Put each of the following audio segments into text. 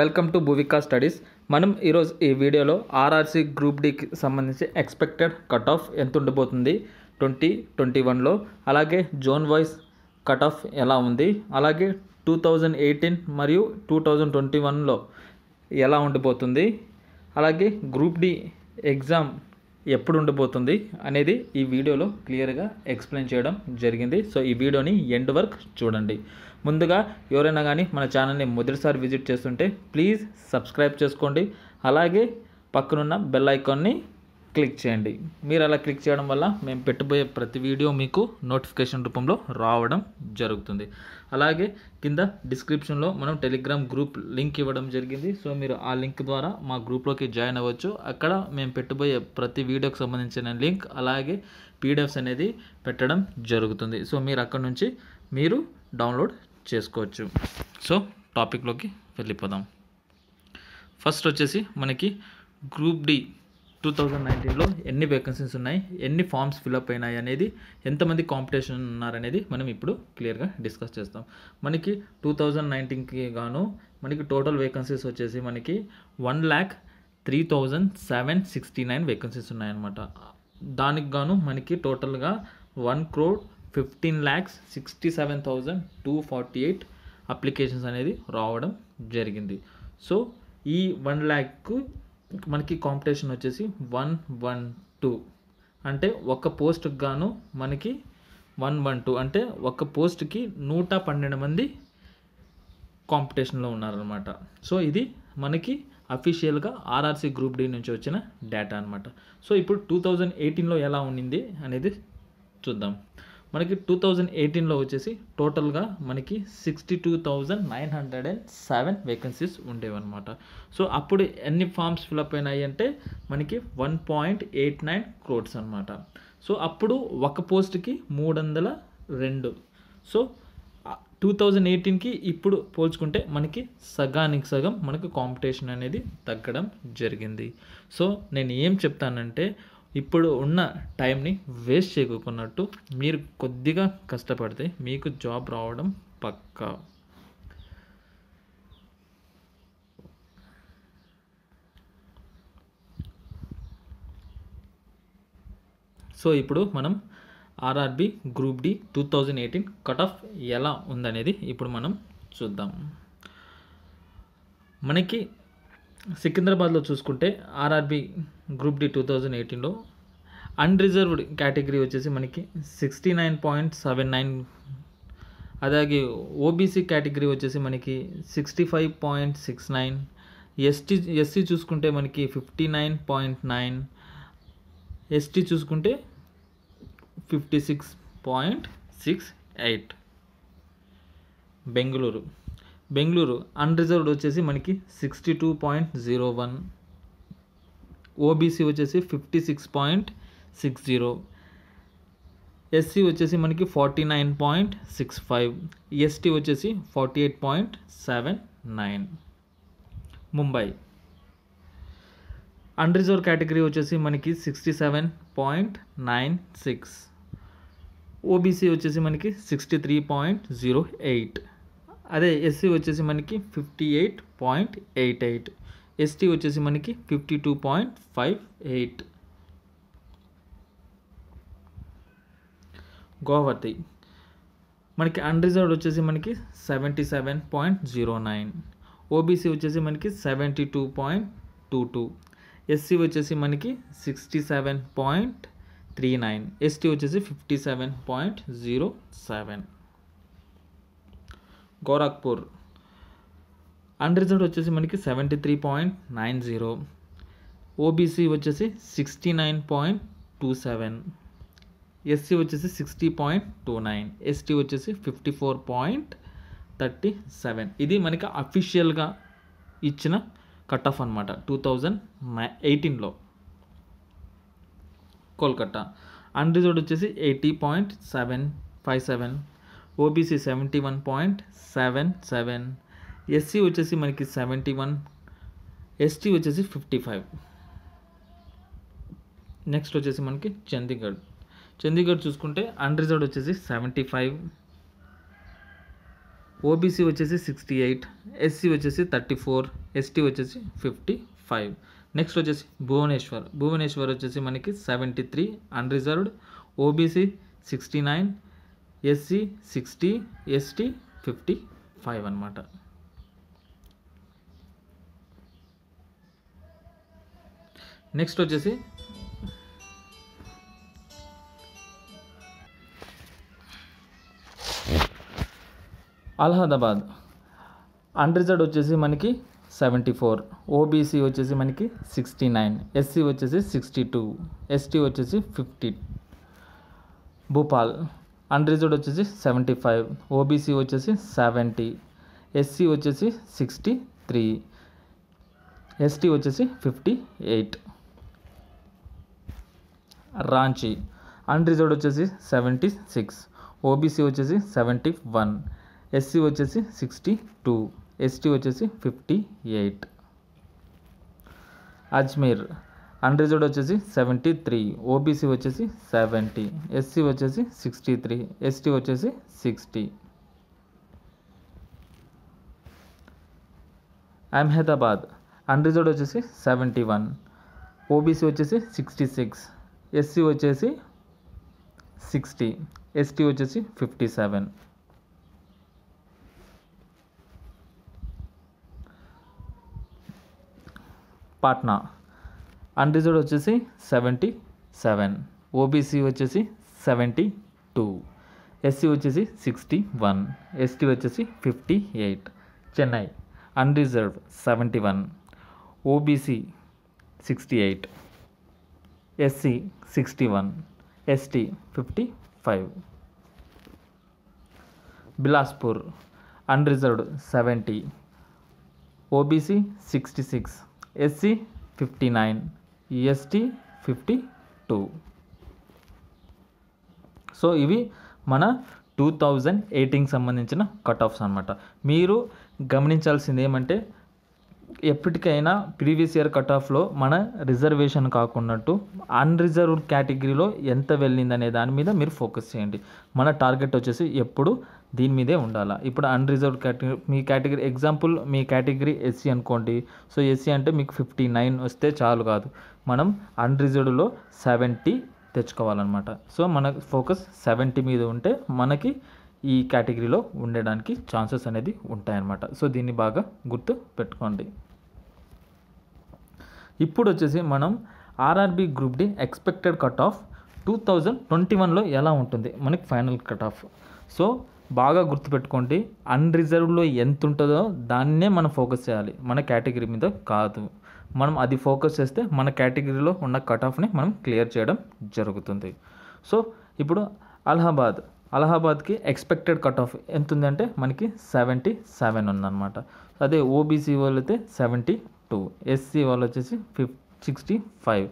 welcome to భూవికా studies మనం ఈరోజు ఈ వీడియోలో ఆర్ఆర్సీ గ్రూప్ డికి సంబంధించి ఎక్స్పెక్టెడ్ కట్ ఆఫ్ ఎంత ఉండిపోతుంది ట్వంటీ ట్వంటీ వన్లో అలాగే జోన్ వైజ్ కట్ ఆఫ్ ఎలా ఉంది అలాగే టూ థౌజండ్ ఎయిటీన్ మరియు టూ థౌజండ్ ట్వంటీ వన్లో ఎలా ఉండిపోతుంది అలాగే గ్రూప్ డి ఎగ్జామ్ ఎప్పుడు ఉండబోతుంది అనేది ఈ వీడియోలో క్లియర్గా ఎక్స్ప్లెయిన్ చేయడం జరిగింది సో ఈ వీడియోని ఎండ్ వర్క్ చూడండి ముందుగా ఎవరైనా కానీ మన ఛానల్ని మొదటిసారి విజిట్ చేస్తుంటే ప్లీజ్ సబ్స్క్రైబ్ చేసుకోండి అలాగే పక్కనున్న బెల్ ఐకాన్ని క్లిక్ చేయండి మీరు అలా క్లిక్ చేయడం వల్ల మేము పెట్టబోయే ప్రతి వీడియో మీకు నోటిఫికేషన్ రూపంలో రావడం జరుగుతుంది అలాగే కింద డిస్క్రిప్షన్లో మనం టెలిగ్రామ్ గ్రూప్ లింక్ ఇవ్వడం జరిగింది సో మీరు ఆ లింక్ ద్వారా మా గ్రూప్లోకి జాయిన్ అవ్వచ్చు అక్కడ మేము పెట్టబోయే ప్రతి వీడియోకి సంబంధించిన లింక్ అలాగే పీడిఎఫ్స్ అనేది పెట్టడం జరుగుతుంది సో మీరు అక్కడ నుంచి మీరు డౌన్లోడ్ చేసుకోవచ్చు సో టాపిక్లోకి వెళ్ళిపోదాం ఫస్ట్ వచ్చేసి మనకి గ్రూప్ డి టూ థౌజండ్ నైన్టీన్లో ఎన్ని వేకెన్సీస్ ఉన్నాయి ఎన్ని ఫామ్స్ ఫిలప్ అయినాయి అనేది ఎంతమంది కాంపిటీషన్ ఉన్నారనేది మనం ఇప్పుడు క్లియర్గా డిస్కస్ చేస్తాం మనకి టూ థౌజండ్ నైన్టీన్కి గాను మనకి టోటల్ వేకెన్సీస్ వచ్చేసి మనకి one lakh three thousand seven sixty nine vacancies ఉన్నాయన్నమాట దానికి గాను మనకి టోటల్గా one crore fifteen lakhs sixty seven thousand two forty eight applications అనేది రావడం జరిగింది సో ఈ వన్ ల్యాక్కు మనకి కాంపిటీషన్ వచ్చేసి వన్ వన్ టూ అంటే ఒక పోస్ట్కి గాను మనకి వన్ వన్ టూ అంటే ఒక పోస్ట్కి నూట పన్నెండు మంది కాంపిటీషన్లో ఉన్నారనమాట సో ఇది మనకి అఫీషియల్గా ఆర్ఆర్సీ గ్రూప్ డి నుంచి వచ్చిన డేటా అనమాట సో ఇప్పుడు టూ థౌజండ్ ఎయిటీన్లో ఎలా ఉండింది అనేది చూద్దాం మనకి టూ థౌజండ్ ఎయిటీన్లో వచ్చేసి టోటల్గా మనకి sixty two thousand nine hundred and seven vacancies ఉండేవన్నమాట సో అప్పుడు ఎన్ని ఫామ్స్ ఫిలప్ అయినాయి అంటే మనకి one point eight nine crores అనమాట సో అప్పుడు ఒక పోస్ట్కి మూడు వందల రెండు సో టూ థౌజండ్ ఎయిటీన్కి ఇప్పుడు పోల్చుకుంటే మనకి సగానికి సగం మనకు కాంపిటీషన్ అనేది తగ్గడం జరిగింది సో నేను ఏం చెప్తానంటే ఇప్పుడు ఉన్న టైంని వేస్ట్ చేయకున్నట్టు మీరు కొద్దిగా కష్టపడితే మీకు జాబ్ రావడం పక్కా సో ఇప్పుడు మనం RRB group D two thousand eighteen cut off ఎలా ఉందనేది ఇప్పుడు మనం చూద్దాం మనకి సికింద్రాబాద్లో చూసుకుంటే RRB group D two thousand ఎయిటీన్లో అన్రిజర్వ్డ్ కేటగిరీ వచ్చేసి మనకి sixty nine point seven nine అలాగే ఓబీసీ కేటగిరీ వచ్చేసి మనకి sixty five point six nine ST SC చూసుకుంటే మనకి fifty nine point nine ST చూసుకుంటే fifty six point six eight Bengaluru Bengaluru unreserve मन की sixty two point zero one OBC वे fifty six point six zero SC वे मन की forty nine point six five ST वे forty eight point seven nine Mumbai unreserve category वे मन की sixty seven point nine six OBC वे मन की sixty three point zero eight అదే ఎస్సీ వచ్చేసి మనకి 58.88 ఎస్టీ వచ్చేసి మనకి 52.58 గోవర్తి మనకి అన్‌రిజర్వ్డ్ వచ్చేసి మనకి 77.09 ఓबीसी వచ్చేసి మనకి 72.22 ఎస్సీ వచ్చేసి మనకి 67.39 ఎస్టీ వచ్చేసి 57.07 గోరఖ్పూర్ అండ్ రిజల్ట్ వచ్చేసి మనకి seventy three point nine zero OBC వచ్చేసి sixty nine point two seven SC వచ్చేసి sixty point two nine ST వచ్చేసి fifty four point thirty seven ఇది మనకి అఫీషియల్గా ఇచ్చిన కట్ ఆఫ్ అనమాట టూ థౌజండ్ నై ఎయిటీన్లో అండ్ అన్రిజర్వ్డ్ వచ్చేసి eighty point seven five seven OBC seventy one point seven seven SC వచ్చేసి మనకి సెవెంటీ వన్ ఎస్టీ వచ్చేసి ఫిఫ్టీ ఫైవ్ నెక్స్ట్ వచ్చేసి మనకి చండీగఢ్ చండీగఢ్ చూసుకుంటే అన్రిజర్వ్డ్ వచ్చేసి సెవెంటీ ఫైవ్ ఓబీసీ వచ్చేసి సిక్స్టీ ఎయిట్ ఎస్సీ వచ్చేసి థర్టీ ఫోర్ ఎస్టీ వచ్చేసి ఫిఫ్టీ ఫైవ్ నెక్స్ట్ వచ్చేసి భువనేశ్వర్ భువనేశ్వర్ వచ్చేసి మనకి seventy three unreserved OBC sixty nine SC 60 ST 55 అన్నమాట నెక్స్ట్ వచ్చేసి అలహాబాద్ అన్‌రిజర్డ్ వచ్చేసి మనకి 74 OBC వచ్చేసి మనకి 69 SC వచ్చేసి 62 ST వచ్చేసి 50 భూపాల్ अनरिजर्व वे सी फाइव ओबीसी वे सी एससी वे सिक्ट थ्री एसटी वे फिफ्टी एट रांची अनरिजर्व वे सी सिक्स ओबीसी वे सी वन एस्सी वे सिक्ट टू एसटी वे फिफ्टी एट अजमेर अनरिजर्व सी थ्री ओबीसी वे सी एससी वे सिक्टी थ्री एस वे सिक्टी अहमदाबाद अनरिजर्व सी सी वन ओबीसी वे सिक्टी सिक्स एससी वे सिक्टी एस वे फिफ्टी सैवन पटना अनरिजर्व वे सी सैवन ओबीसी वे सी टू एससी वे सिक्टी वन एस वे फिफ्टी एट चेन्नई अनरिजर्व सी one OBC sixty SC sixty one ST fifty five Bilaspur unreserve सी OBC sixty six SC fifty nine ST fifty two so ఇవి మన టూ థౌజండ్ ఎయిటీన్కి సంబంధించిన కట్ ఆఫ్స్ అనమాట మీరు గమనించాల్సింది ఏమంటే ఎప్పటికైనా ప్రీవియస్ ఇయర్ కట్ ఆఫ్లో మన రిజర్వేషన్ కాకున్నట్టు అన్రిజర్వ్డ్ కేటగిరీలో ఎంత వెళ్ళింది అనే దాని మీద మీరు ఫోకస్ చేయండి మన టార్గెట్ వచ్చేసి ఎప్పుడు దీని మీదే ఉండాలా ఇప్పుడు అన్రిజర్వ్డ్ కేటగిరీ మీ కేటగిరీ ఎగ్జాంపుల్ మీ కేటగిరీ ఎస్సీ అనుకోండి సో ఎస్సీ అంటే మీకు ఫిఫ్టీ నైన్ వస్తే చాలు కాదు మనం అన్రిజర్వ్డ్లో సెవెంటీ తెచ్చుకోవాలన్నమాట సో మన ఫోకస్ సెవెంటీ మీద ఉంటే మనకి ఈ కేటగిరీలో ఉండడానికి ఛాన్సెస్ అనేది ఉంటాయన్నమాట సో దీన్ని బాగా గుర్తు పెట్టుకోండి ఇప్పుడు వచ్చేసి మనం RRB group D expected cut off two thousand twenty వన్లో ఎలా ఉంటుంది మనకి ఫైనల్ కట్ ఆఫ్ సో బాగా గుర్తుపెట్టుకోండి అన్రిజర్వ్డ్లో ఎంత ఉంటుందో దాన్నే మనం ఫోకస్ చేయాలి మన కేటగిరీ మీద కాదు మనం అది ఫోకస్ చేస్తే మన కేటగిరీలో ఉన్న కట్ ఆఫ్ని మనం క్లియర్ చేయడం జరుగుతుంది సో ఇప్పుడు అలహాబాద్ అలహాబాద్కి ఎక్స్పెక్టెడ్ కట్ ఆఫ్ ఎంత ఉందంటే మనకి సెవెంటీ సెవెన్ ఉందన్నమాట అదే ఓబీసీ వాళ్ళు అయితే సెవెంటీ టూ ఎస్సీ వాళ్ళు వచ్చేసి ఫిఫ్ సిక్స్టీ ఫైవ్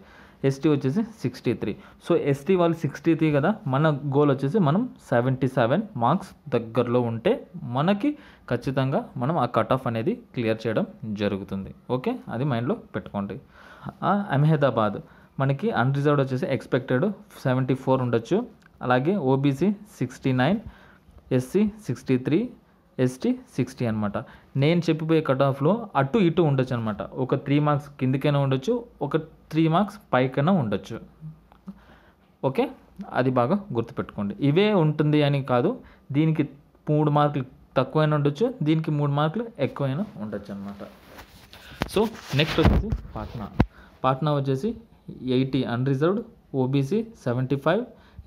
ఎస్టీ వచ్చేసి సిక్స్టీ త్రీ సో ఎస్టీ వాళ్ళు సిక్స్టీ త్రీ కదా మన గోల్ వచ్చేసి మనం సెవెంటీ సెవెన్ మార్క్స్ దగ్గరలో ఉంటే మనకి ఖచ్చితంగా మనం ఆ కట్ ఆఫ్ అనేది క్లియర్ చేయడం జరుగుతుంది ఓకే అది మైండ్లో పెట్టుకోండి అహ్మదాబాద్ మనకి అన్రిజర్వ్డ్ వచ్చేసి ఎక్స్పెక్టెడ్ సెవెంటీ ఫోర్ ఉండొచ్చు అలాగే OBC sixty nine SC sixty three ST sixty అనమాట నేను చెప్పిపోయే కట్ ఆఫ్లో అటు ఇటు ఉండొచ్చు అనమాట ఒక త్రీ మార్క్స్ కిందికైనా ఉండొచ్చు ఒక త్రీ మార్క్స్ పైకైనా ఉండొచ్చు ఓకే అది బాగా గుర్తుపెట్టుకోండి ఇవే ఉంటుంది అని కాదు దీనికి మూడు మార్కులు తక్కువైనా ఉండొచ్చు దీనికి మూడు మార్కులు ఎక్కువైనా ఉండొచ్చు అనమాట సో నెక్స్ట్ వచ్చేసి పాట్నా పాట్నా వచ్చేసి eighty unreserved OBC seventy five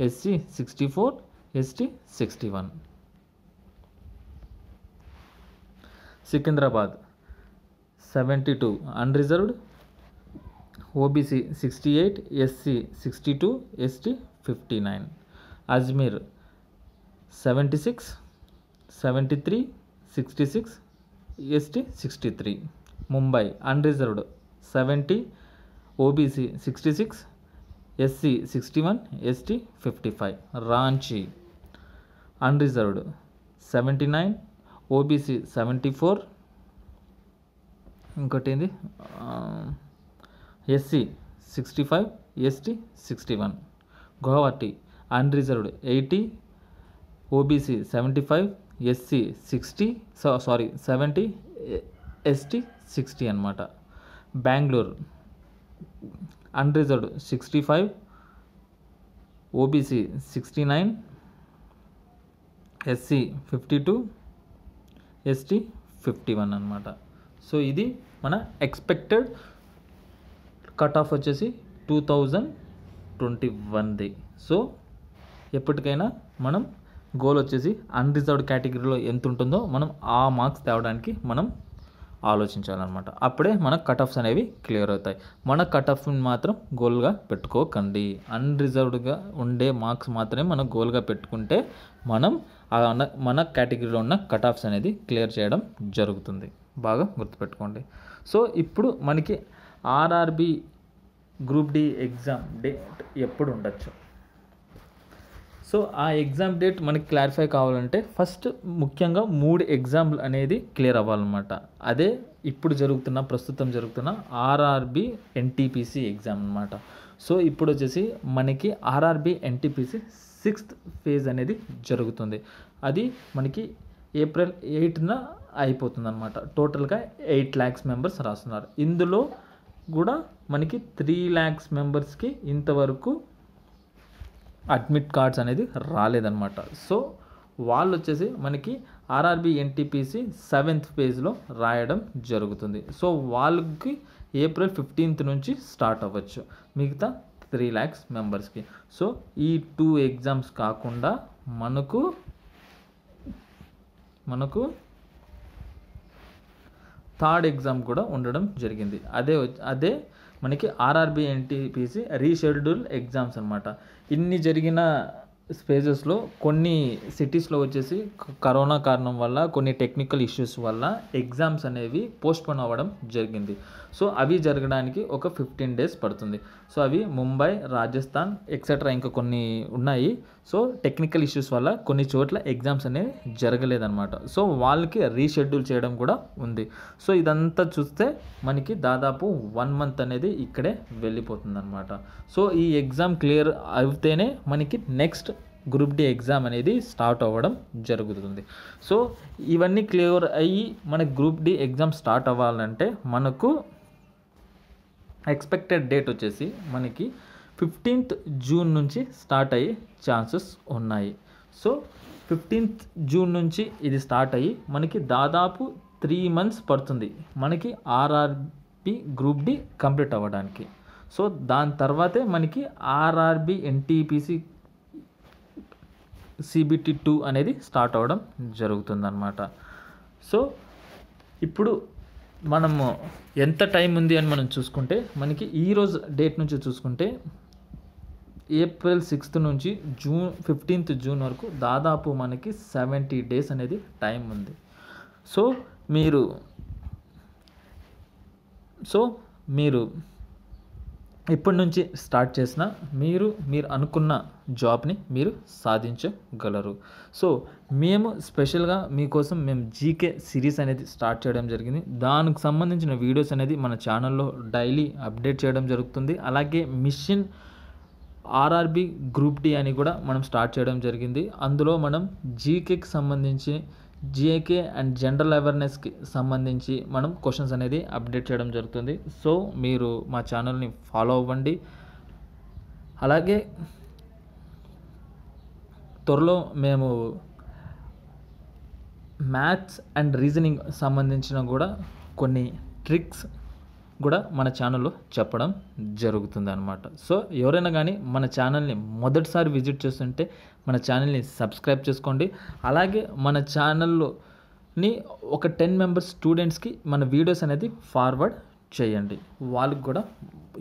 SC sixty four ST sixty one Secunderabad seventy two unreserved OBC sixty eight SC sixty two ST fifty nine Ajmer seventy six seventy three sixty six ST sixty three Mumbai unreserved seventy OBC sixty six SC sixty one ST fifty five Ranchi unreserved seventy nine OBC seventy four ఇంకోటి ఏంది SC sixty five ST sixty one Guwahati unreserved eighty OBC seventy five SC sixty sorry seventy ST sixty అనమాట Bengaluru unreserved sixty five OBC sixty nine SC fifty two ST fifty one అనమాట so ఇది మన expected cut off వచ్చేసి two thousand twenty వన్ది so ఎప్పటికైనా మనం goal వచ్చేసి unreserved కేటగిరీలో ఎంత ఉంటుందో మనం ఆ మార్క్స్ తేవడానికి మనం ఆలోచించాలన్నమాట అప్పుడే మన కట్ ఆఫ్స్ అనేవి క్లియర్ అవుతాయి మన కట్ మాత్రం గోల్గా పెట్టుకోకండి అన్రిజర్వ్డ్గా ఉండే మార్క్స్ మాత్రమే మనం గోల్గా పెట్టుకుంటే మనం మన కేటగిరీలో ఉన్న కట్ ఆఫ్స్ అనేది క్లియర్ చేయడం జరుగుతుంది బాగా గుర్తుపెట్టుకోండి సో ఇప్పుడు మనకి RRB group D exam date ఎప్పుడు ఉండొచ్చు సో ఆ ఎగ్జామ్ డేట్ మనకి క్లారిఫై కావాలంటే ఫస్ట్ ముఖ్యంగా మూడు ఎగ్జామ్లు అనేది క్లియర్ అవ్వాలన్నమాట అదే ఇప్పుడు జరుగుతున్న ప్రస్తుతం జరుగుతున్న ఆర్ఆర్బి ఎన్టీపీసీ ఎగ్జామ్ అనమాట సో ఇప్పుడు వచ్చేసి మనకి ఆర్ఆర్బి ఎన్టీపీసీ సిక్స్త్ ఫేజ్ అనేది జరుగుతుంది అది మనకి ఏప్రిల్ ఎయిట్న అయిపోతుంది అనమాట టోటల్గా ఎయిట్ ల్యాక్స్ మెంబర్స్ రాస్తున్నారు ఇందులో కూడా మనకి త్రీ ల్యాక్స్ మెంబర్స్కి ఇంతవరకు అడ్మిట్ కార్డ్స్ అనేది రాలేదన్నమాట సో వాళ్ళు వచ్చేసి మనకి ఆర్ఆర్బి ఎన్టీపీసీ సెవెంత్ ఫేజ్లో రాయడం జరుగుతుంది సో వాళ్ళకి ఏప్రిల్ ఫిఫ్టీన్త్ నుంచి స్టార్ట్ అవ్వచ్చు మిగతా త్రీ ల్యాక్స్ మెంబర్స్కి సో ఈ టూ ఎగ్జామ్స్ కాకుండా మనకు మనకు థర్డ్ ఎగ్జామ్ కూడా ఉండడం జరిగింది అదే అదే మనకి ఆర్ఆర్బి ఎన్టీపీసీ రీషెడ్యూల్ ఎగ్జామ్స్ అనమాట ఇన్ని జరిగిన స్పేసెస్లో కొన్ని సిటీస్లో వచ్చేసి కరోనా కారణం వల్ల కొన్ని టెక్నికల్ ఇష్యూస్ వల్ల ఎగ్జామ్స్ అనేవి పోస్ట్పోన్ అవ్వడం జరిగింది సో అవి జరగడానికి ఒక ఫిఫ్టీన్ డేస్ పడుతుంది సో అవి ముంబై రాజస్థాన్ ఎక్సెట్రా ఇంకా కొన్ని ఉన్నాయి సో టెక్నికల్ ఇష్యూస్ వల్ల కొన్ని చోట్ల ఎగ్జామ్స్ అనేవి జరగలేదన్నమాట సో వాళ్ళకి రీషెడ్యూల్ చేయడం కూడా ఉంది సో ఇదంతా చూస్తే మనకి దాదాపు వన్ మంత్ అనేది ఇక్కడే వెళ్ళిపోతుంది అనమాట సో ఈ ఎగ్జామ్ క్లియర్ అయితేనే మనకి నెక్స్ట్ గ్రూప్ డి ఎగ్జామ్ అనేది స్టార్ట్ అవ్వడం జరుగుతుంది సో ఇవన్నీ క్లియర్ అయ్యి మన గ్రూప్ డి ఎగ్జామ్ స్టార్ట్ అవ్వాలంటే మనకు ఎక్స్పెక్టెడ్ డేట్ వచ్చేసి మనకి ఫిఫ్టీన్త్ జూన్ నుంచి స్టార్ట్ అయ్యే ఛాన్సెస్ ఉన్నాయి సో ఫిఫ్టీన్త్ జూన్ నుంచి ఇది స్టార్ట్ అయ్యి మనకి దాదాపు త్రీ మంత్స్ పడుతుంది మనకి ఆర్ఆర్బి గ్రూప్ డి కంప్లీట్ అవ్వడానికి సో దాని తర్వాతే మనకి ఆర్ఆర్బి ఎన్టీపీసీ సిబిటి టూ అనేది స్టార్ట్ అవ్వడం జరుగుతుందన్నమాట సో ఇప్పుడు మనము ఎంత టైం ఉంది అని మనం చూసుకుంటే మనకి ఈరోజు డేట్ నుంచి చూసుకుంటే ఏప్రిల్ సిక్స్త్ నుంచి జూన్ ఫిఫ్టీన్త్ జూన్ వరకు దాదాపు మనకి సెవెంటీ డేస్ అనేది టైం ఉంది సో మీరు సో మీరు ఇప్పటి నుంచి స్టార్ట్ చేసిన మీరు మీరు అనుకున్న జాబ్ని మీరు సాధించగలరు సో మేము స్పెషల్గా మీకోసం మేము జీకే సిరీస్ అనేది స్టార్ట్ చేయడం జరిగింది దానికి సంబంధించిన వీడియోస్ అనేది మన ఛానల్లో డైలీ అప్డేట్ చేయడం జరుగుతుంది అలాగే మిషన్ ఆర్ఆర్బి గ్రూప్ డి అని కూడా మనం స్టార్ట్ చేయడం జరిగింది అందులో మనం జీకేకి సంబంధించి జీఏకే అండ్ జనరల్ అవేర్నెస్కి సంబంధించి మనం క్వశ్చన్స్ అనేది అప్డేట్ చేయడం జరుగుతుంది సో మీరు మా ఛానల్ని ఫాలో అవ్వండి అలాగే త్వరలో మేము మ్యాథ్స్ అండ్ రీజనింగ్ సంబంధించిన కూడా కొన్ని ట్రిక్స్ కూడా మన ఛానల్లో చెప్పడం జరుగుతుంది అనమాట సో ఎవరైనా కానీ మన ఛానల్ని మొదటిసారి విజిట్ చేస్తుంటే మన ఛానల్ని సబ్స్క్రైబ్ చేసుకోండి అలాగే మన ఛానల్లోని ఒక టెన్ మెంబర్స్ స్టూడెంట్స్కి మన వీడియోస్ అనేది ఫార్వర్డ్ చేయండి వాళ్ళకి కూడా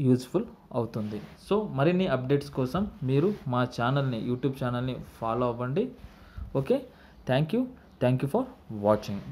యూజ్ఫుల్ అవుతుంది సో మరిన్ని అప్డేట్స్ కోసం మీరు మా ఛానల్ని యూట్యూబ్ ఛానల్ని ఫాలో అవ్వండి okay thank you thank you for watching